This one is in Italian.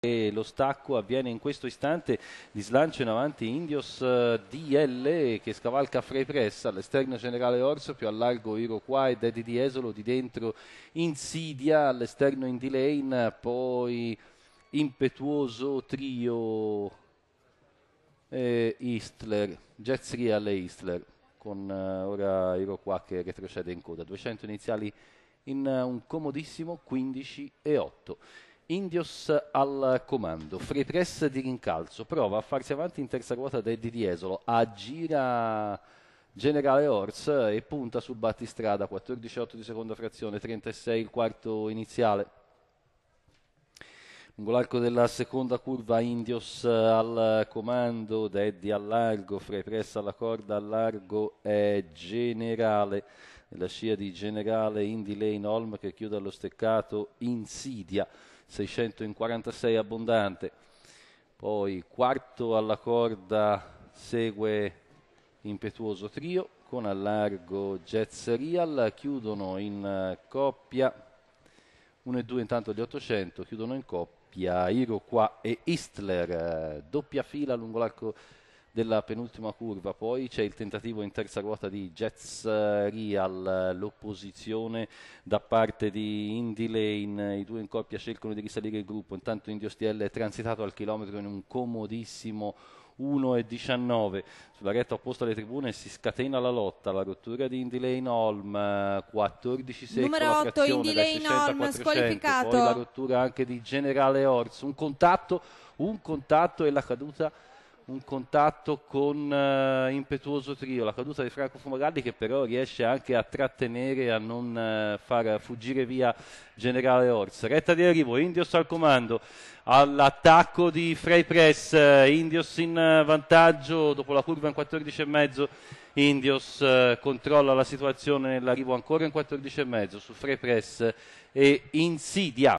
E lo stacco avviene in questo istante di slancio in avanti Indios eh, DL che scavalca fra i press all'esterno generale Orso più a largo Iro qua Di Esolo di dentro Insidia all'esterno in D-Lane poi impetuoso trio e eh, Istler Jets Real e Istler con eh, ora Iro qua che retrocede in coda 200 iniziali in un comodissimo 15 e 8 Indios al comando, free press di rincalzo, prova a farsi avanti in terza ruota da Eddie Diesolo, aggira Generale Ors e punta sul battistrada, 14-8 di seconda frazione, 36 il quarto iniziale. Lungo l'arco della seconda curva Indios eh, al comando, Deddy al largo, Frei Pressa alla corda, al largo è Generale. Nella scia di Generale Indy Lane Holm che chiude allo steccato Insidia, 646 abbondante. Poi quarto alla corda segue Impetuoso Trio con allargo Jets Real, chiudono in coppia 1 e 2 intanto gli 800, chiudono in coppia doppia, Iroqua e Istler, eh, doppia fila lungo l'arco della penultima curva, poi c'è il tentativo in terza ruota di Jets eh, Real, l'opposizione da parte di Indy Lane, i due in coppia cercano di risalire il gruppo, intanto Indio Stiel è transitato al chilometro in un comodissimo 1 e 19. Sulla retta opposta alle tribune si scatena la lotta, la rottura di Indy Lane Holm, 14 secco Numero 8 Indy Lane Holm squalificato. Poi la rottura anche di Generale Orz, un contatto, un contatto e la caduta un contatto con uh, impetuoso trio, la caduta di Franco Fumagalli che però riesce anche a trattenere, a non uh, far fuggire via Generale Orz. Retta di arrivo, Indios al comando, all'attacco di Frey Press, eh, Indios in vantaggio dopo la curva in 14,5. Indios uh, controlla la situazione nell'arrivo ancora in 14,5 su Frey Press e insidia